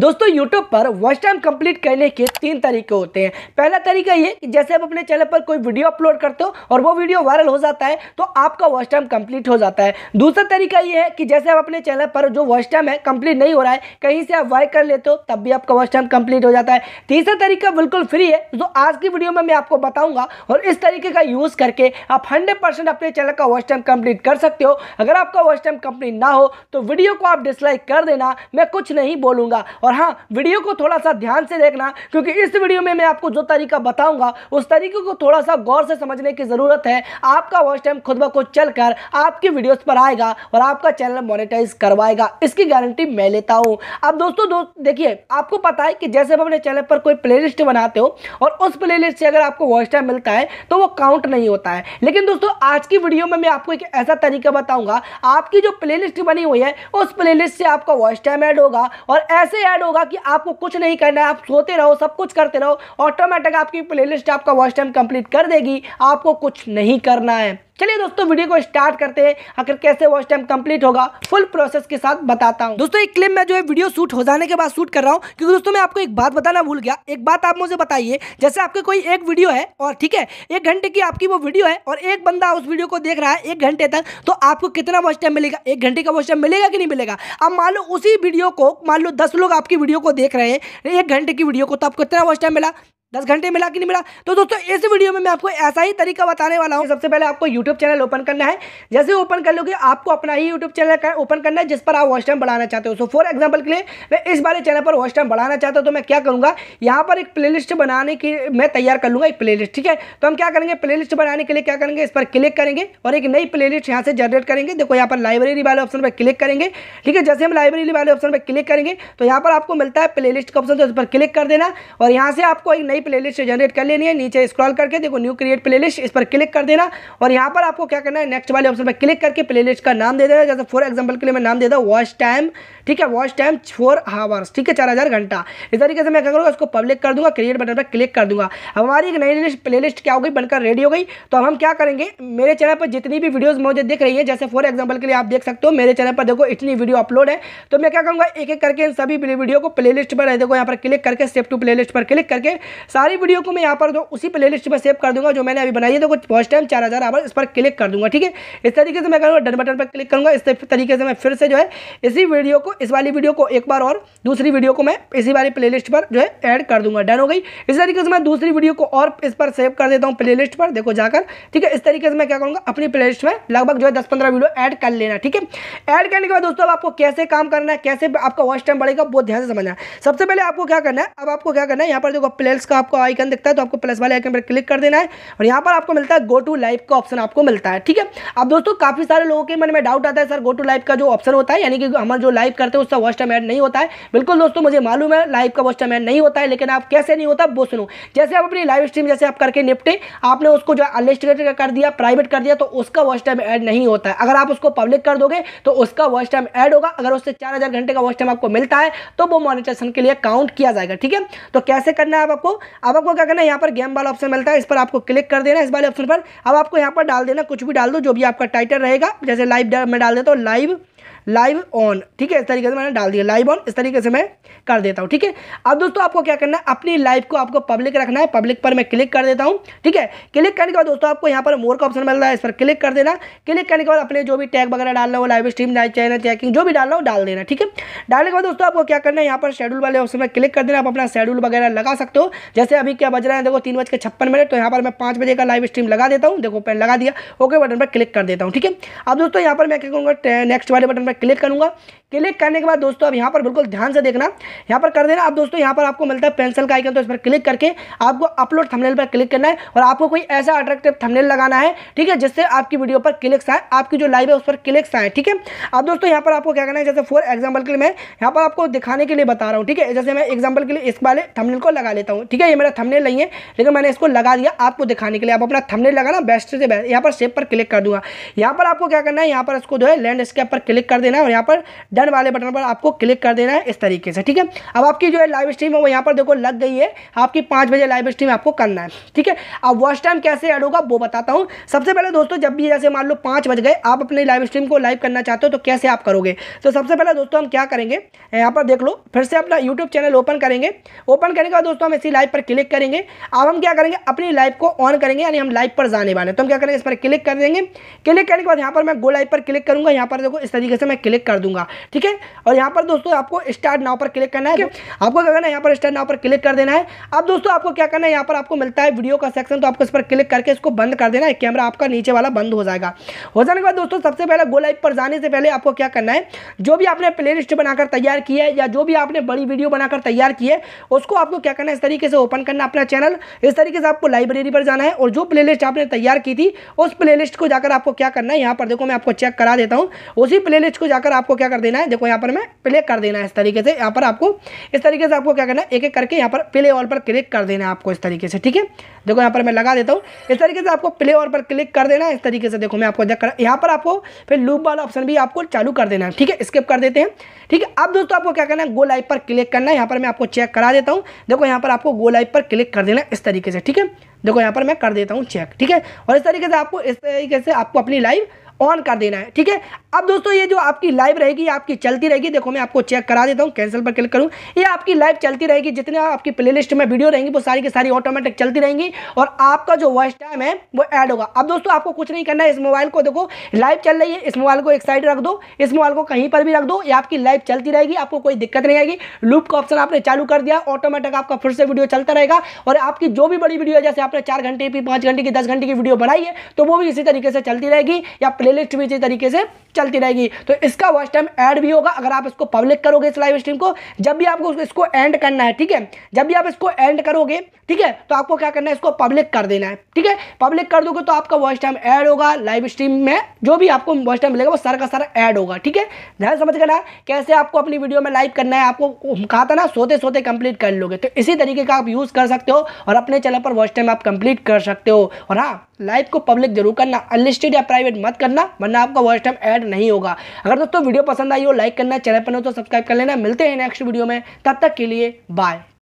दोस्तों यूट्यूब पर watch time complete करने के तीन तरीके होते हैं पहला तरीका ये कि जैसे आप अपने चैनल पर कोई वीडियो अपलोड करते हो और वो वीडियो वायरल हो जाता है तो आपका वॉच टाइम कंप्लीट हो जाता है दूसरा तरीका ये है कि जैसे आप अपने चैनल पर जो वॉच टाइम है कंप्लीट नहीं हो रहा है कहीं से आप वाई कर लेते हो तब भी आपका वॉच टाइम कंप्लीट हो जाता है तीसरा तरीका बिल्कुल फ्री है जो आज की वीडियो में मैं आपको बताऊंगा और इस तरीके का यूज़ करके आप हंड्रेड अपने चैनल का वॉच टाइम कंप्लीट कर सकते हो अगर आपका वॉच टाइम कंप्लीट ना हो तो वीडियो को आप डिसलाइक कर देना मैं कुछ नहीं बोलूँगा और हाँ वीडियो को थोड़ा सा ध्यान से देखना क्योंकि इस वीडियो में मैं आपको जो तरीका बताऊंगा उस तरीके को थोड़ा सा गौर से समझने की ज़रूरत है आपका वॉच टाइम खुद ब खुद चल कर आपकी वीडियोज़ पर आएगा और आपका चैनल मोनिटाइज करवाएगा इसकी गारंटी मैं लेता हूँ अब दोस्तों दोस्त देखिए आपको पता है कि जैसे आप अपने चैनल पर कोई प्ले बनाते हो और उस प्ले से अगर आपको वॉच टाइम मिलता है तो वो काउंट नहीं होता है लेकिन दोस्तों आज की वीडियो में मैं आपको एक ऐसा तरीका बताऊंगा आपकी जो प्लेलिस्ट बनी हुई है उस प्लेलिस्ट से आपका वॉइस टाइम ऐड होगा और ऐसे ऐड ऐड होगा कि आपको कुछ नहीं करना है आप सोते रहो सब कुछ करते रहो ऑटोमेटिक आपकी प्लेलिस्ट आपका वॉच टाइम कंप्लीट कर देगी आपको कुछ नहीं करना है चलिए दोस्तों वीडियो को स्टार्ट करते हैं आखिर कैसे वॉच टाइम कंप्लीट होगा फुल प्रोसेस के साथ बताता हूँ दोस्तों एक क्लिप में जो है वीडियो शूट हो जाने के बाद शूट कर रहा हूँ क्योंकि दोस्तों मैं आपको एक बात बताना भूल गया एक बात आप मुझे बताइए जैसे आपकी कोई एक वीडियो है और ठीक है एक घंटे की आपकी वो वीडियो है और एक बंदा उस वीडियो को देख रहा है एक घंटे तक तो आपको कितना वॉच टाइम मिलेगा एक घंटे का वॉच टाइम मिलेगा कि नहीं मिलेगा अब मान लो उसी वीडियो को मान लो दस लोग आपकी वीडियो को देख रहे हैं एक घंटे की वीडियो को तो आपको कितना वॉच टाइम मिला दस घंटे मिला कि नहीं मिला तो दोस्तों इस वीडियो में मैं आपको ऐसा ही तरीका बताने वाला हूँ सबसे पहले आपको यूट्यूब चैनल ओपन करना है जैसे ओपन कर लोगे आपको अपना ही यूट्यूब चैनल ओपन करना है जिस पर आप वॉच टाइम बढ़ाना चाहते हो सो फॉर एग्जांपल के लिए मैं इस वाले चैनल पर वॉच टाइम बढ़ाना चाहता हूँ तो मैं क्या करूँगा यहाँ पर एक प्ले बनाने की मैं तैयार कर लूँगा एक प्ले ठीक है तो हम क्या करेंगे प्ले बनाने के लिए क्या करेंगे इस पर क्लिक करेंगे और एक नई प्ले लिस्ट यहाँ से जनरेट करेंगे देखो यहाँ पर लाइब्रेरी वाले ऑप्शन पर क्लिक करेंगे ठीक है जैसे हम लाइब्रेरी वाले ऑप्शन पर क्लिक करेंगे तो यहाँ पर आपको मिलता है प्ले का ऑप्शन तो इस पर क्लिक कर देना और यहाँ से आपको एक नई नई प्लेलिस्ट जनरेट कर लेनी है नीचे स्क्रॉल करके देखो न्यू क्रिएट प्लेलिस्ट इस पर क्लिक कर देना और यहाँ पर आपको क्या करना है नेक्स्ट वाले ऑप्शन पर क्लिक करके प्लेलिस्ट का नाम दे देना जैसे फॉर एग्जाम्पल के लिए मैं नाम देता हूँ वॉच टाइम ठीक है वॉच टाइम फोर हावर्स ठीक है चार हज़ार घंटा इस तरीके से मैं क्या करूँगा इसको पब्लिक कर दूंगा क्रिएट बटन पर क्लिक कर दूंगा अब हमारी एक नई प्ले लिस्ट क्या हो गई बनकर रेडी हो गई तो अब हम क्या करेंगे मेरे चैनल पर जितनी भी वीडियोज़ मुझे दिख रही है जैसे फॉर एग्जाम्पल के लिए आप देख सकते हो मेरे चैनल पर देखो इतनी वीडियो अपलोड है तो मैं क्या करूँगा एक एक करके इन सभी वीडियो को प्ले लिस्ट पर देखो यहाँ पर क्लिक करके सेफ टू प्ले लिस्ट पर क्लिक करके सारी वीडियो को मैं यहाँ पर जो उसी प्ले लिस्ट में सेव कर दूंगा जो मैंने अभी बनाई है तो कुछ फर्स्ट टाइम चार हज़ार आवर इस पर क्लिक कर दूंगा ठीक है इस तरीके से मैं करूँगा डन बटन पर क्लिक करूँगा इस तरीके से मैं फिर से जो है इसी वीडियो को इस वाली वीडियो को एक बार और दूसरी वीडियो को मैं इसी वाली प्ले पर जो है ऐड कर दूंगा डन हो गई इस तरीके से मैं दूसरी वीडियो को और इस पर सेव कर देता हूँ प्ले पर देखो जाकर ठीक है इस तरीके से मैं क्या करूँगा अपनी प्ले में लगभग जो है दस पंद्रह वीडियो ऐड कर लेना ठीक है ऐड करने के बाद दोस्तों अब आपको कैसे काम करना है कैसे आपका वर्ष टाइम बढ़ेगा बहुत ध्यान से समझना है सबसे पहले आपको क्या करना है अब आपको क्या करना है यहाँ पर देखो प्लेस का आपको आइकन दिखता है तो आपको प्लस वाले आइकन पर क्लिक कर देना है और यहाँ पर आपको मिलता है गो टू लाइव का ऑप्शन आपको मिलता है ठीक है अब दोस्तों काफ़ी सारे लोगों के मन में डाउट आता है सर गो टू लाइव का जो ऑप्शन होता है यानी कि हमारा जो लाइव करते हैं उसका वॉच टाइम ऐड नहीं होता है बिल्कुल दोस्तों मुझे मालूम है लाइव का वॉच टाइम ऐड नहीं होता है लेकिन आप कैसे नहीं होता वो सुनो जैसे आप अपनी लाइव स्ट्रीम जैसे आप करके निपटे आपने उसको जो अनलिस्ट कर दिया प्राइवेट कर दिया तो उसका वॉच टाइम एड नहीं होता है अगर आप उसको पब्लिक कर दोगे तो उसका वॉच टाइम एड होगा अगर उससे चार घंटे का वॉच टाइम आपको मिलता है तो वो मोनिटाइजेशन के लिए काउंट किया जाएगा ठीक है तो कैसे करना है आपको अब आपको क्या करना है यहाँ पर गेम वाला ऑप्शन मिलता है इस पर आपको क्लिक कर देना इस वाले ऑप्शन पर अब आपको यहाँ पर डाल देना कुछ भी डाल दो जो भी आपका टाइटल रहेगा जैसे लाइव मैं डाल देता हूँ लाइव लाइव ऑन ठीक है इस तरीके से मैंने डाल दिया लाइव ऑन इस तरीके से मैं कर देता हूँ ठीक है अब दोस्तों आपको क्या करना है अपनी लाइव को आपको पब्लिक रखना है पब्लिक पर मैं क्लिक कर देता हूँ ठीक है क्लिक करने के बाद दोस्तों आपको यहाँ पर मोर का ऑप्शन मिल रहा है इस पर क्लिक कर देना क्लिक करने के बाद अपने जो भी टैग वगैरह डालना हो लाइव स्ट्रीम चैनल चैकिंग जो भी डालना हो डाल देना ठीक है डालने के बाद दोस्तों आपको क्या करना है यहाँ पर शेड्यूल वाले ऑप्शन में क्लिक कर देना आप अपना शेड्यूल वगैरह लगा सकते हो जैसे अभी क्या बज रहा है देखो तीन बज के छप्पन मिनट तो यहाँ पर मैं पाँच बजे का लाइव स्ट्रीम लगा देता हूँ देखो पेन लगा दिया ओके बटन पर क्लिक कर देता हूँ ठीक है अब दोस्तों यहाँ पर मैं क्या करूँगा नेक्स्ट वाले बटन पर क्लिक करूंगा क्लिक करने के बाद दोस्तों अब यहाँ पर बिल्कुल ध्यान से देखना यहाँ पर कर देना अब दोस्तों यहाँ पर आपको मिलता है पेंसिल का आइकन तो इस पर क्लिक करके आपको अपलोड थंबनेल पर क्लिक करना है और आपको कोई ऐसा अट्रैक्टिव थंबनेल लगाना है ठीक है जिससे आपकी वीडियो पर क्लिक्स आए आपकी जो लाइव है उस पर क्लिक्स आए ठीक है अब दोस्तों यहाँ पर आपको क्या करना है जैसे फॉर एग्जाम्पल के लिए मैं यहाँ पर आपको दिखाने के लिए बता रहा हूँ ठीक है जैसे मैं एग्जाम्पल के लिए इस वाले थमनेल को लगा लेता हूँ ठीक है ये मेरा थमनेल नहीं है लेकिन मैंने इसको लगा दिया आपको दिखाने के लिए आप अपना थमनेल लगाना बेस्ट से बेस्ट यहाँ पर शेप पर क्लिक कर दूंगा यहाँ पर आपको क्या करना है यहाँ पर इसको जो है लैंडस्केप पर क्लिक कर देना देना है और यहाँ पर डन वाले बटन पर आपको क्लिक कर देना है इस तरीके से ठीक है अब आपकी जो है लाइव स्ट्रीम है वो यहाँ पर देखो लग गई है आपकी पाँच बजे लाइव स्ट्रीम आपको करना है ठीक है अब वॉच टाइम कैसे ऐड होगा वो बताता हूँ सबसे पहले दोस्तों जब भी जैसे मान लो पाँच बज गए आप अपने लाइव स्ट्रीम को लाइव करना चाहते हो तो कैसे आप करोगे तो सबसे पहले दोस्तों हम क्या करेंगे यहाँ पर देख लो फिर से अपना यूट्यूब चैनल ओपन करेंगे ओपन करने के बाद दोस्तों हम इसी लाइव पर क्लिक करेंगे अब हम क्या करेंगे अपनी लाइव को ऑन करेंगे यानी हम लाइव पर जाने वाले तो हम क्या करेंगे इस पर क्लिक कर देंगे क्लिक करने के बाद यहाँ पर मैं गो लाइव पर क्लिक करूंगा यहाँ पर देखो इस तरीके से मैं मैं क्लिक कर दूंगा ठीक है और यहाँ पर दोस्तों आपको स्टार्ट नाव पर क्लिक करना है आपको क्या करना है यहाँ पर स्टार्ट नाव पर क्लिक कर देना है अब दोस्तों आपको क्या करना है यहाँ पर आपको मिलता है वीडियो का सेक्शन तो आपको इस पर क्लिक करके इसको बंद कर देना है कैमरा आपका नीचे वाला बंद हो जाएगा हो जाने के बाद दोस्तों सबसे पहले गो लाइव पर जाने से पहले आपको क्या करना है जो भी आपने प्ले बनाकर तैयार किया है या जो भी आपने बड़ी वीडियो बनाकर तैयार की है उसको आपको क्या करना है इस तरीके से ओपन करना अपना चैनल इस तरीके से आपको लाइब्रेरी पर जाना है और जो प्ले आपने तैयार की थी उस प्ले को जाकर आपको क्या करना है यहाँ पर देखो मैं आपको चेक करा देता हूँ उसी प्ले को जाकर आपको क्या कर देना है देखो यहाँ पर मैं प्ले कर देना है इस तरीके से यहाँ पर आपको इस तरीके से आपको क्या करना है एक एक करके यहाँ पर प्ले ऑल पर क्लिक कर देना है आपको इस तरीके से ठीक है देखो यहाँ पर मैं लगा देता हूँ इस तरीके से आपको प्ले ऑल पर क्लिक कर देना है इस तरीके से देखो मैं आपको कर यहाँ पर आपको फिर लूप वाला ऑप्शन भी आपको चालू कर देना है ठीक है स्किप कर देते हैं ठीक है अब दोस्तों आपको क्या करना है गो लाइव पर क्लिक करना है यहाँ पर मैं आपको चेक करा देता हूँ देखो यहाँ पर आपको गो लाइव पर क्लिक कर देना इस तरीके से ठीक है देखो यहाँ पर मैं कर देता हूँ चेक ठीक है और इस तरीके से आपको इस तरीके से आपको अपनी लाइव ऑन कर देना है ठीक है अब दोस्तों ये जो आपकी लाइव रहेगी आपकी चलती रहेगी देखो मैं आपको चेक करा देता हूँ कैंसिल पर क्लिक करूँ ये आपकी लाइव चलती रहेगी जितने आपकी प्लेलिस्ट में वीडियो रहेंगी वो सारी की सारी ऑटोमेटिक चलती रहेंगी और आपका जो वॉइस टाइम है वो ऐड होगा अब दोस्तों आपको कुछ नहीं करना है इस मोबाइल को देखो लाइव चल रही है इस मोबाइल को एक साइड रख दो इस मोबाइल को कहीं पर भी रख दो ये आपकी लाइव चलती रहेगी आपको कोई दिक्कत नहीं आएगी लूप का ऑप्शन आपने चालू कर दिया ऑटोमेटिक आपका फिर से वीडियो चलता रहेगा और आपकी जो भी बड़ी वीडियो है जैसे आपने चार घंटे की पाँच घंटे की दस घंटे की वीडियो बनाई है तो वो भी इसी तरीके से चलती रहेगी या प्ले भी इसी तरीके से चलती रहेगी तो इसका वॉच टाइम ऐड भी होगा अगर आप इसको पब्लिक करोगे इस लाइव स्ट्रीम को जब भी आपको इसको एंड करना है ठीक है जब भी आप इसको एंड करोगे ठीक है तो आपको क्या करना है इसको पब्लिक कर देना है ठीक है पब्लिक कर दोगे तो आपका वॉच टाइम ऐड होगा लाइव स्ट्रीम में जो भी आपको वॉच टाइम मिलेगा वो सारा का सारा ऐड होगा ठीक है ध्यान समझ करना कैसे आपको अपनी वीडियो में लाइव करना है आपको कहा था ना सोते सोते कंप्लीट कर लोगे तो इसी तरीके का आप यूज़ कर सकते हो और अपने चैनल पर वॉच टाइम आप कंप्लीट कर सकते हो और हाँ लाइव को पब्लिक जरूर करना अनलिस्टेड या प्राइवेट मत करना वरना आपका वॉच टाइम ऐड नहीं होगा अगर दोस्तों वीडियो पसंद आई हो लाइक करना चैनल पर हो तो सब्सक्राइब कर लेना मिलते हैं नेक्स्ट वीडियो में तब तक के लिए बाय